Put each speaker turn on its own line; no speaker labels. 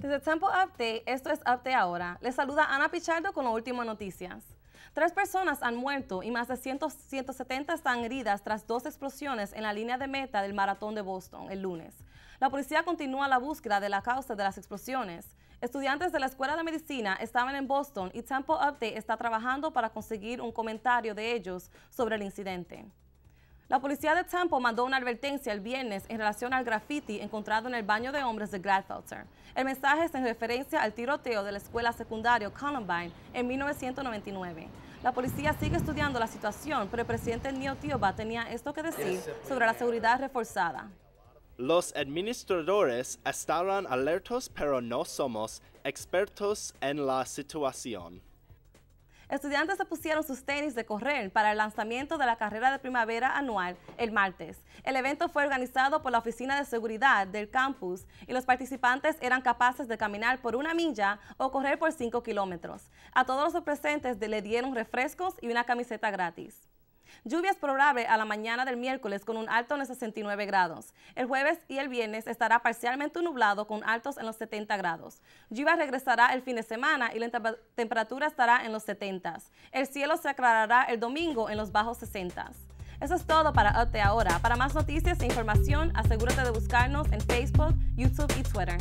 Desde Temple Update, esto es Update Ahora. Les saluda Ana Pichardo con las últimas noticias. Tres personas han muerto y más de 170 están heridas tras dos explosiones en la línea de meta del maratón de Boston el lunes. La policía continúa la búsqueda de la causa de las explosiones. Estudiantes de la Escuela de Medicina estaban en Boston y Temple Update está trabajando para conseguir un comentario de ellos sobre el incidente. La policía de Tampa mandó una advertencia el viernes en relación al graffiti encontrado en el baño de hombres de Gladfelter. El mensaje es en referencia al tiroteo de la escuela secundaria Columbine en 1999. La policía sigue estudiando la situación, pero el presidente Neo Tioba tenía esto que decir sobre la seguridad reforzada.
Los administradores estaban alertos, pero no somos expertos en la situación
estudiantes se pusieron sus tenis de correr para el lanzamiento de la carrera de primavera anual el martes. El evento fue organizado por la Oficina de Seguridad del campus y los participantes eran capaces de caminar por una milla o correr por 5 kilómetros. A todos los presentes le dieron refrescos y una camiseta gratis. Lluvias probable a la mañana del miércoles con un alto en los 69 grados. El jueves y el viernes estará parcialmente nublado con altos en los 70 grados. Lluvia regresará el fin de semana y la temperatura estará en los 70. El cielo se aclarará el domingo en los bajos 60. Eso es todo para Update ahora. Para más noticias e información, asegúrate de buscarnos en Facebook, YouTube y Twitter.